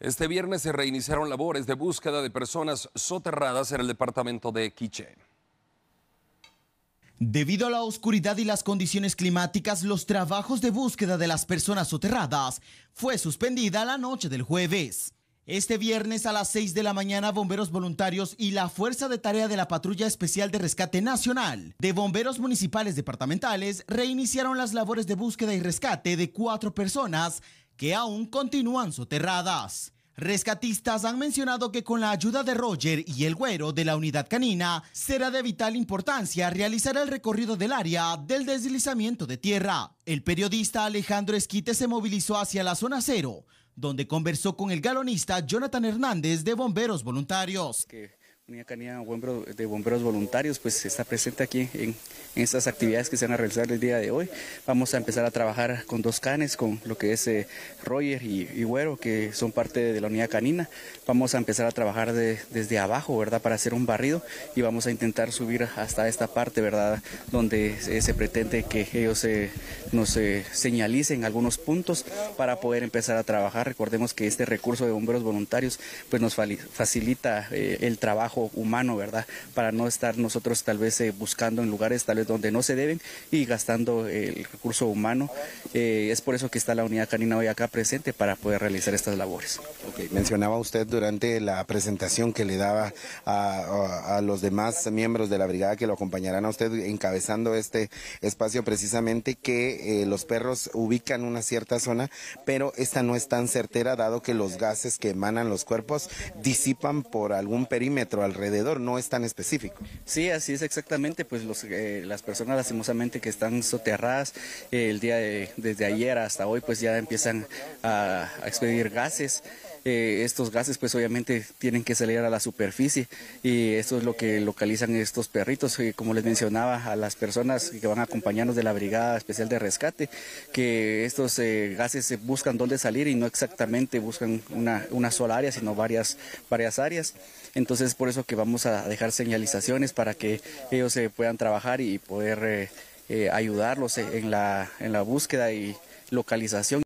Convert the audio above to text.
Este viernes se reiniciaron labores de búsqueda de personas soterradas en el departamento de Quiché. Debido a la oscuridad y las condiciones climáticas, los trabajos de búsqueda de las personas soterradas fue suspendida la noche del jueves. Este viernes a las 6 de la mañana, bomberos voluntarios y la Fuerza de Tarea de la Patrulla Especial de Rescate Nacional de Bomberos Municipales Departamentales reiniciaron las labores de búsqueda y rescate de cuatro personas que aún continúan soterradas. Rescatistas han mencionado que con la ayuda de Roger y el güero de la unidad canina será de vital importancia realizar el recorrido del área del deslizamiento de tierra. El periodista Alejandro Esquite se movilizó hacia la zona cero, donde conversó con el galonista Jonathan Hernández de Bomberos Voluntarios la Unidad Canina de Bomberos Voluntarios pues está presente aquí en, estas actividades que se van a realizar el día de hoy. Vamos a empezar a trabajar con dos canes, con lo que es eh, Roger y, Güero, que son parte de la Unidad Canina. Vamos a empezar a trabajar desde abajo, ¿verdad?, para hacer un barrido y vamos a intentar subir hasta esta parte, ¿verdad?, donde eh, se pretende que ellos eh, nos señalicen algunos puntos para poder empezar a trabajar. Recordemos que este recurso de Bomberos Voluntarios pues nos facilita el trabajo humano, ¿verdad? Para no estar nosotros tal vez eh, buscando en lugares tal vez donde no se deben y gastando el recurso humano. Eh, es por eso que está la unidad canina hoy acá presente para poder realizar estas labores. Okay. Mencionaba usted durante la presentación que le daba a, los demás miembros de la brigada que lo acompañarán a usted encabezando este espacio precisamente que eh, los perros ubican una cierta zona, pero esta no es tan certera dado que los gases que emanan los cuerpos disipan por algún perímetro, alrededor, no es tan específico. Sí, así es exactamente, pues eh, las personas lastimosamente que están soterradas eh, el día de, desde ayer hasta hoy, pues ya empiezan a, a expedir gases. Eh, estos gases pues obviamente tienen que salir a la superficie y esto es lo que localizan estos perritos. como les mencionaba a las personas que van a acompañarnos de la Brigada Especial de Rescate, que estos eh, gases gases eh, buscan dónde salir y no exactamente buscan una, una sola área, sino varias, varias áreas. Entonces por eso que vamos a dejar señalizaciones para que ellos se puedan trabajar y poder ayudarlos en la, en la búsqueda y localización.